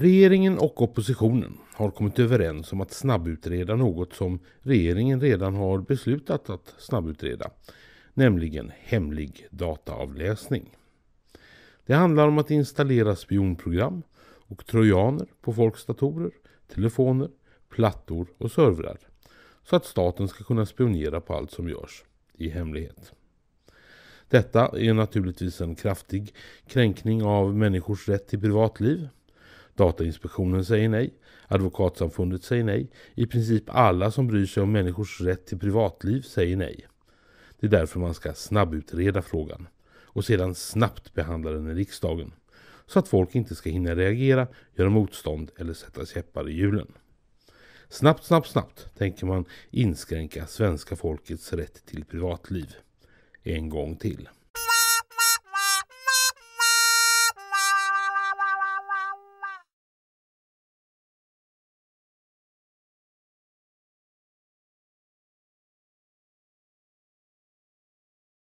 Regeringen och oppositionen har kommit överens om att snabbutreda något som regeringen redan har beslutat att snabbutreda, nämligen hemlig dataavläsning. Det handlar om att installera spionprogram och trojaner på folks datorer, telefoner, plattor och servrar så att staten ska kunna spionera på allt som görs i hemlighet. Detta är naturligtvis en kraftig kränkning av människors rätt till privatliv Datainspektionen säger nej, Advokatsamfundet säger nej, i princip alla som bryr sig om människors rätt till privatliv säger nej. Det är därför man ska snabbutreda frågan och sedan snabbt behandla den i riksdagen så att folk inte ska hinna reagera, göra motstånd eller sätta käppar i hjulen. Snabbt, snabbt, snabbt tänker man inskränka svenska folkets rätt till privatliv. En gång till.